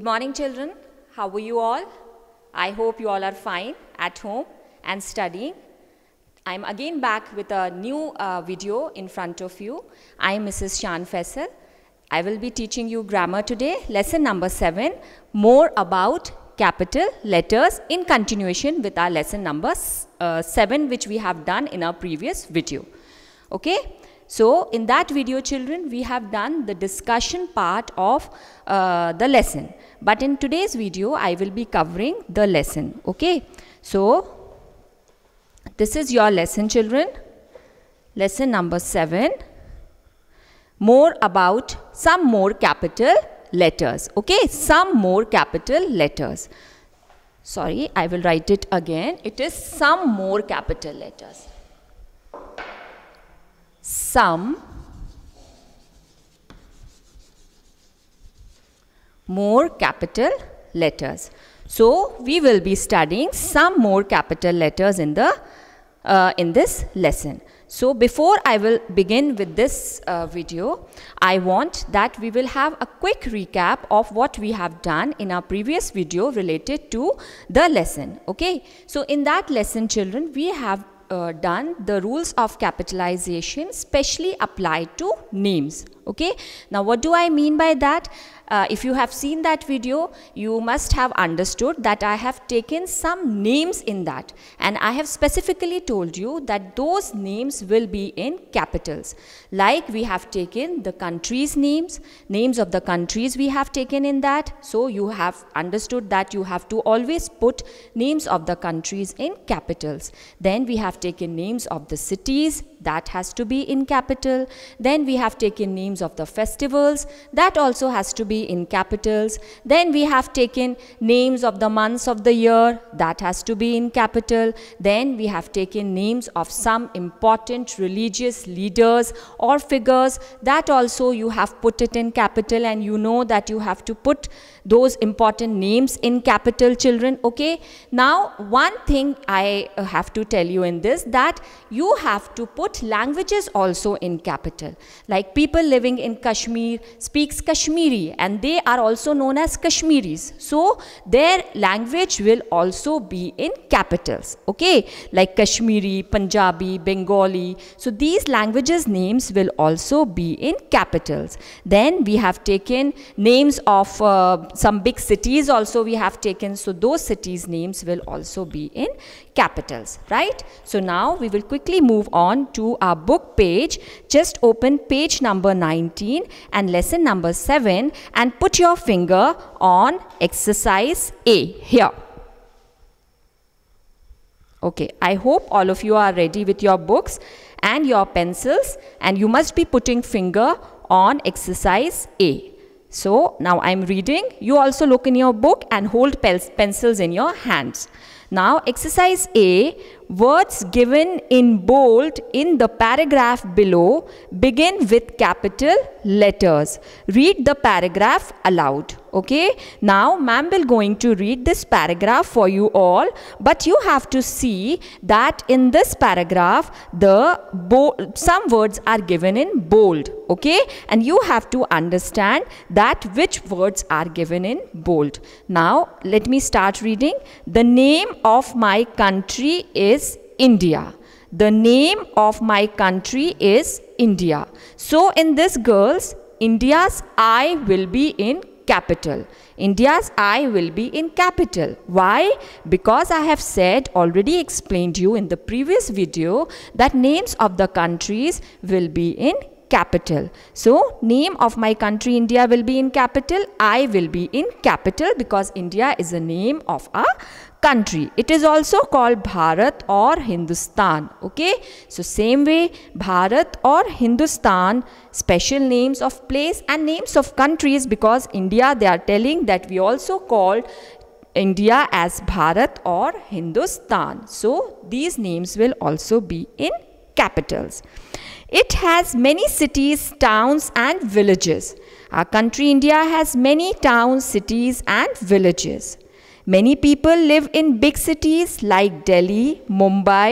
Good morning, children. How are you all? I hope you all are fine at home and studying. I'm again back with a new uh, video in front of you. I'm Mrs. Shan Fessel. I will be teaching you grammar today, lesson number 7, more about capital letters in continuation with our lesson number uh, 7 which we have done in our previous video. Okay, so in that video children we have done the discussion part of uh, the lesson. But in today's video I will be covering the lesson. Okay. So this is your lesson children. Lesson number 7. More about some more capital letters. Okay. Some more capital letters. Sorry I will write it again. It is some more capital letters some more capital letters. So we will be studying some more capital letters in the uh, in this lesson. So before I will begin with this uh, video, I want that we will have a quick recap of what we have done in our previous video related to the lesson. Okay, so in that lesson children, we have uh, done, the rules of capitalization specially apply to names okay now what do i mean by that uh, if you have seen that video you must have understood that i have taken some names in that and i have specifically told you that those names will be in capitals like we have taken the countries names names of the countries we have taken in that so you have understood that you have to always put names of the countries in capitals then we have taken names of the cities that has to be in capital. Then we have taken names of the festivals, that also has to be in capitals. Then we have taken names of the months of the year, that has to be in capital. Then we have taken names of some important religious leaders or figures, that also you have put it in capital and you know that you have to put those important names in capital children okay now one thing i uh, have to tell you in this that you have to put languages also in capital like people living in kashmir speaks kashmiri and they are also known as kashmiris so their language will also be in capitals okay like kashmiri punjabi bengali so these languages names will also be in capitals then we have taken names of uh, some big cities also we have taken, so those cities names will also be in capitals, right? So now we will quickly move on to our book page. Just open page number 19 and lesson number 7 and put your finger on exercise A here. Okay, I hope all of you are ready with your books and your pencils and you must be putting finger on exercise A. So now I'm reading. You also look in your book and hold pencils in your hands. Now exercise A, words given in bold in the paragraph below begin with capital letters. Read the paragraph aloud. Okay, now ma'am will going to read this paragraph for you all but you have to see that in this paragraph the some words are given in bold. Okay, and you have to understand that which words are given in bold. Now let me start reading. The name of my country is India. The name of my country is India. So in this girls, India's I will be in capital. India's I will be in capital. Why? Because I have said, already explained you in the previous video that names of the countries will be in capital. So name of my country India will be in capital. I will be in capital because India is the name of a country. It is also called Bharat or Hindustan. Okay. So same way Bharat or Hindustan special names of place and names of countries because India they are telling that we also called India as Bharat or Hindustan. So these names will also be in capitals. It has many cities, towns and villages. Our country India has many towns, cities and villages. Many people live in big cities like Delhi, Mumbai,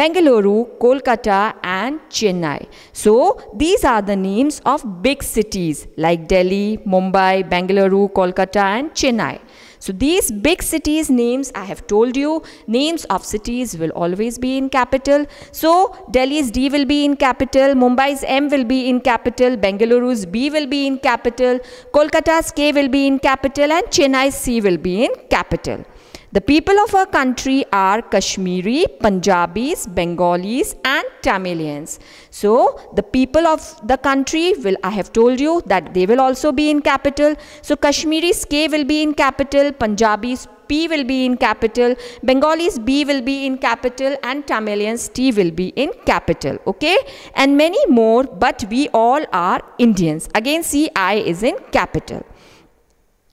Bengaluru, Kolkata and Chennai. So these are the names of big cities like Delhi, Mumbai, Bengaluru, Kolkata and Chennai. So these big cities names I have told you, names of cities will always be in capital. So Delhi's D will be in capital, Mumbai's M will be in capital, Bengaluru's B will be in capital, Kolkata's K will be in capital and Chennai's C will be in capital. The people of our country are Kashmiri, Punjabis, Bengalis and Tamilians. So the people of the country will, I have told you that they will also be in capital. So Kashmiris K will be in capital, Punjabis P will be in capital, Bengalis B will be in capital and Tamilians T will be in capital. Okay. And many more but we all are Indians. Again CI is in capital.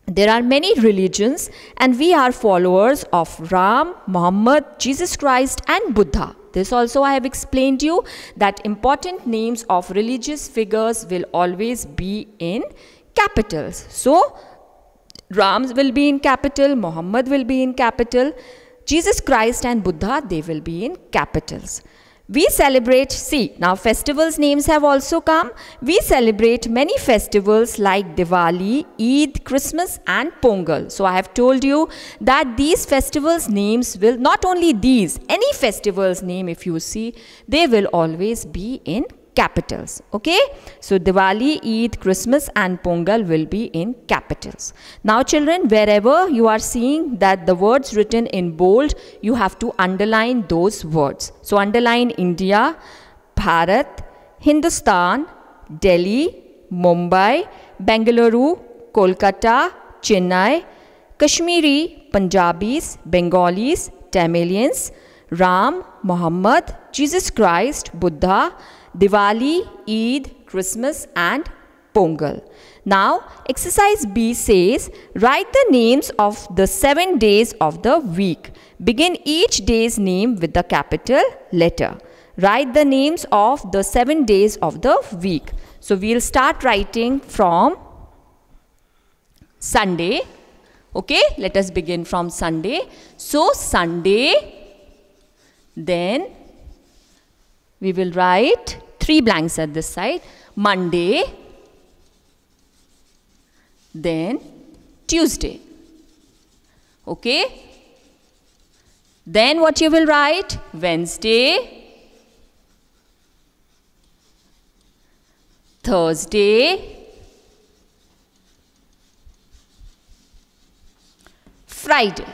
There are many religions and we are followers of Ram, Muhammad, Jesus Christ and Buddha. This also I have explained you that important names of religious figures will always be in capitals. So Rams will be in capital, Muhammad will be in capital, Jesus Christ and Buddha they will be in capitals. We celebrate, see, now festivals names have also come. We celebrate many festivals like Diwali, Eid, Christmas and Pongal. So I have told you that these festivals names will, not only these, any festivals name if you see, they will always be in capitals. Okay. So Diwali, Eid, Christmas and Pongal will be in capitals. Now children, wherever you are seeing that the words written in bold, you have to underline those words. So underline India, Bharat, Hindustan, Delhi, Mumbai, Bengaluru, Kolkata, Chennai, Kashmiri, Punjabis, Bengalis, Tamilians, Ram, Muhammad, Jesus Christ, Buddha, Diwali, Eid, Christmas and Pongal. Now, exercise B says, write the names of the seven days of the week. Begin each day's name with the capital letter. Write the names of the seven days of the week. So, we'll start writing from Sunday. Okay, let us begin from Sunday. So, Sunday, then we will write three blanks at this side. Monday, then Tuesday. Okay? Then what you will write? Wednesday, Thursday, Friday.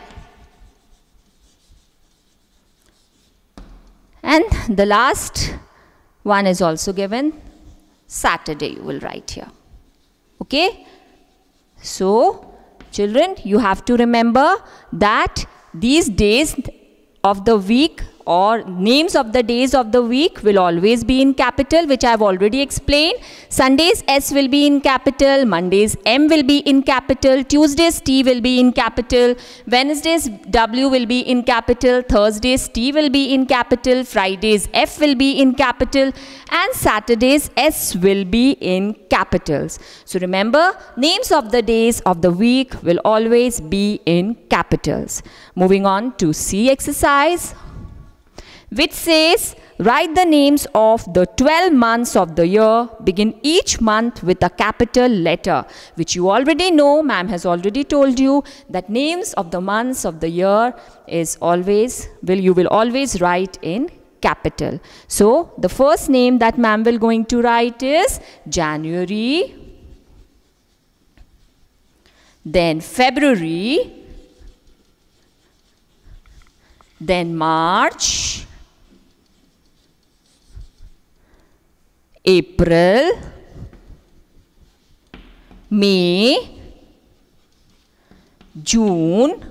And the last one is also given Saturday, you will write here. Okay? So, children, you have to remember that these days of the week or names of the days of the week will always be in capital which I have already explained. Sundays S will be in capital, Mondays M will be in capital, Tuesdays T will be in capital, Wednesdays W will be in capital, Thursdays T will be in capital, Fridays F will be in capital and Saturdays S will be in capitals. So remember names of the days of the week will always be in capitals. Moving on to C exercise which says, Write the names of the 12 months of the year. Begin each month with a capital letter, which you already know, ma'am has already told you that names of the months of the year is always, will you will always write in capital. So the first name that ma'am will going to write is January, then February, then March, April, May, June,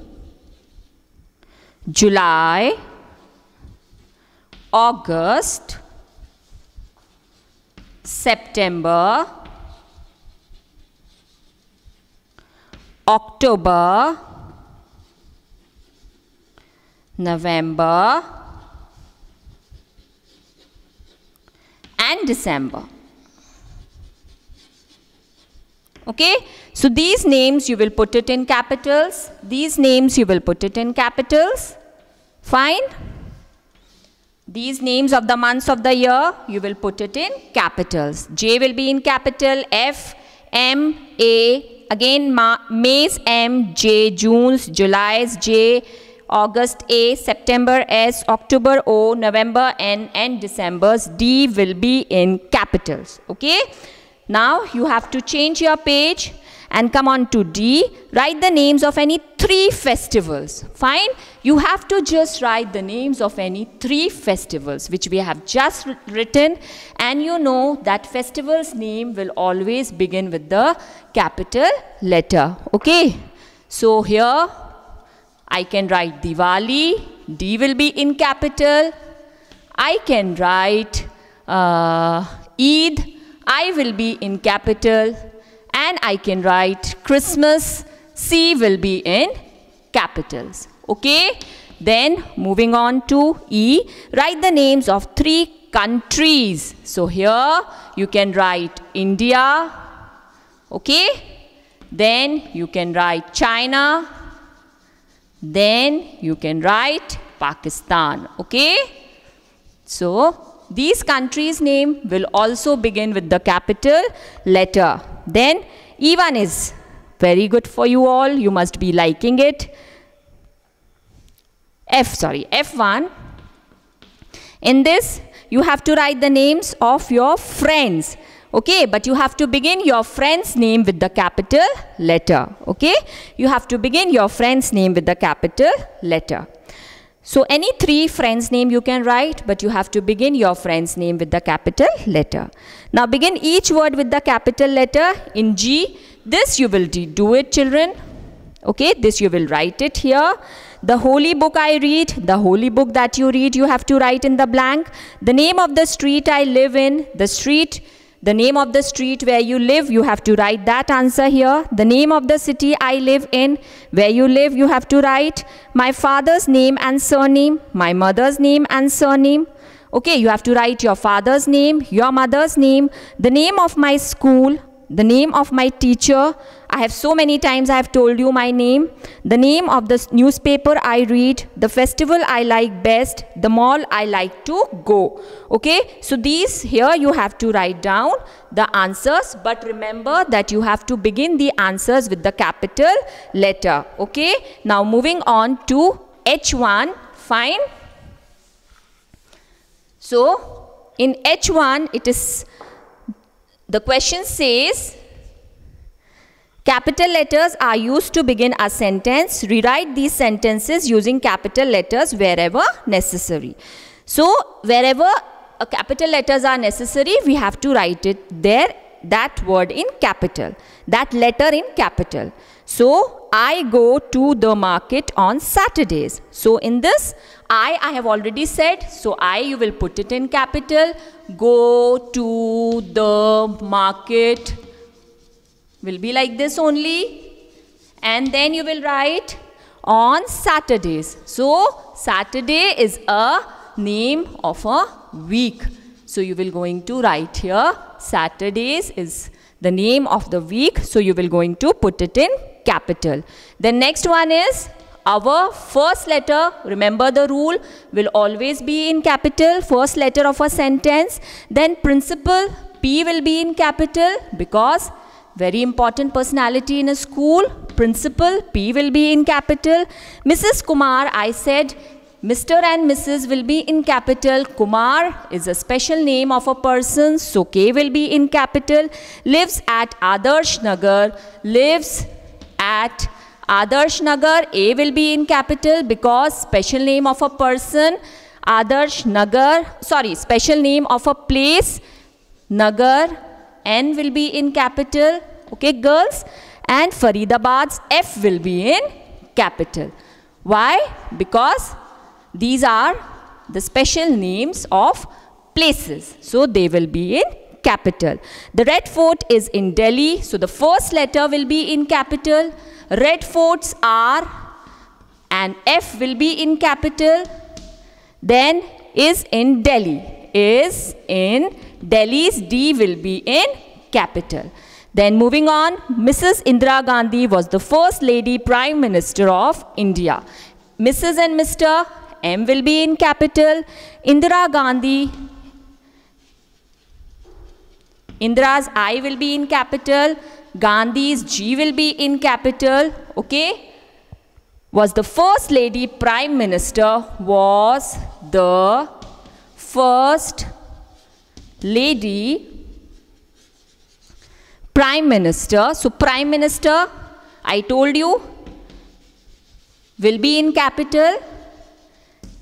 July, August, September, October, November, and December. Okay, so these names you will put it in capitals. These names you will put it in capitals. Fine. These names of the months of the year, you will put it in capitals. J will be in capital, F, M, A, again Ma May's M, J, June's, July's J, August A, September S, October O, November N, and December's D will be in capitals. Okay? Now you have to change your page and come on to D. Write the names of any three festivals. Fine? You have to just write the names of any three festivals which we have just written and you know that festival's name will always begin with the capital letter. Okay? So here I can write Diwali, D will be in capital. I can write uh, Eid, I will be in capital. And I can write Christmas, C will be in capitals. Okay? Then moving on to E, write the names of three countries. So here you can write India, okay? Then you can write China, then you can write Pakistan. Okay? So, these countries' name will also begin with the capital letter. Then, Ivan is very good for you all. You must be liking it. F, sorry, F1. In this, you have to write the names of your friends. Okay, but you have to begin your friend's name with the capital letter. Okay, you have to begin your friend's name with the capital letter. So any three friends name you can write but you have to begin your friend's name with the capital letter. Now begin each word with the capital letter in G. This you will do it children. Okay, this you will write it here. The holy book I read, the holy book that you read you have to write in the blank. The name of the street I live in, the street the name of the street where you live, you have to write that answer here. The name of the city I live in, where you live, you have to write my father's name and surname, my mother's name and surname. Okay, you have to write your father's name, your mother's name, the name of my school, the name of my teacher, I have so many times I have told you my name, the name of the newspaper I read, the festival I like best, the mall I like to go. Okay, so these here you have to write down the answers but remember that you have to begin the answers with the capital letter. Okay, now moving on to H1, fine. So in H1 it is the question says Capital letters are used to begin a sentence. Rewrite these sentences using capital letters wherever necessary. So, wherever capital letters are necessary, we have to write it there, that word in capital, that letter in capital. So, I go to the market on Saturdays. So, in this, I, I have already said, so I, you will put it in capital. Go to the market will be like this only. And then you will write on Saturdays. So Saturday is a name of a week. So you will going to write here Saturdays is the name of the week. So you will going to put it in capital. The next one is our first letter, remember the rule, will always be in capital, first letter of a sentence. Then principal, P will be in capital because very important personality in a school, principal, P will be in capital. Mrs. Kumar, I said, Mr. and Mrs. will be in capital. Kumar is a special name of a person, so K will be in capital. Lives at Adarsh Nagar, lives at Adarsh Nagar, A will be in capital because special name of a person, Adarsh Nagar, sorry, special name of a place, Nagar, N will be in capital, okay, girls. And Faridabad's F will be in capital. Why? Because these are the special names of places. So they will be in capital. The Red Fort is in Delhi. So the first letter will be in capital. Red Forts are and F will be in capital. Then is in Delhi. Is in Delhi's D will be in capital. Then moving on, Mrs. Indira Gandhi was the first lady prime minister of India. Mrs. and Mr. M will be in capital. Indira Gandhi, Indira's I will be in capital. Gandhi's G will be in capital. Okay? Was the first lady prime minister was the first lady prime minister. So prime minister, I told you, will be in capital.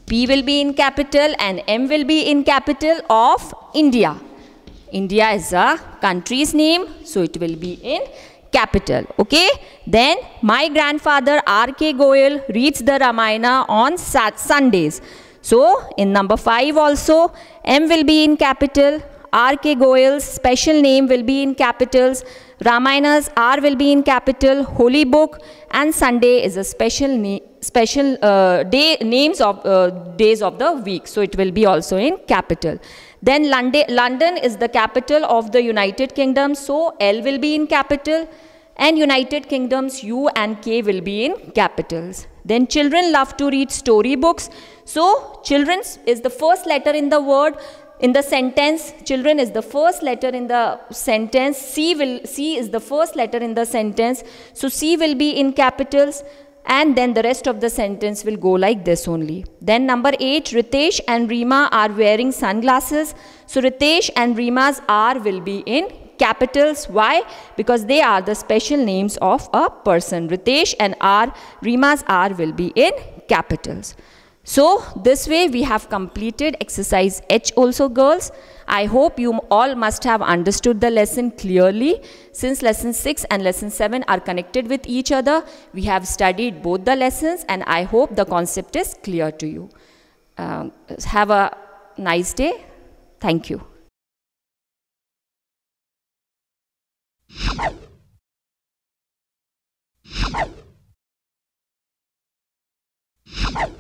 P will be in capital and M will be in capital of India. India is a country's name, so it will be in capital. Okay? Then my grandfather R.K. Goel reads the Ramayana on Sat Sundays. So in number 5 also, M will be in capital, R.K. Goyal's special name will be in capitals, Ramayana's R will be in capital, Holy Book and Sunday is a special, na special uh, day, names of uh, days of the week. So it will be also in capital. Then London, London is the capital of the United Kingdom, so L will be in capital and United Kingdom's U and K will be in capitals. Then children love to read storybooks. So children is the first letter in the word. In the sentence, children is the first letter in the sentence. C, will, C is the first letter in the sentence. So C will be in capitals and then the rest of the sentence will go like this only. Then number 8, Ritesh and Rima are wearing sunglasses. So Ritesh and Rima's R will be in capitals. Why? Because they are the special names of a person. Ritesh and R, Rima's R will be in capitals. So this way we have completed exercise H also girls. I hope you all must have understood the lesson clearly. Since lesson 6 and lesson 7 are connected with each other, we have studied both the lessons and I hope the concept is clear to you. Uh, have a nice day. Thank you. you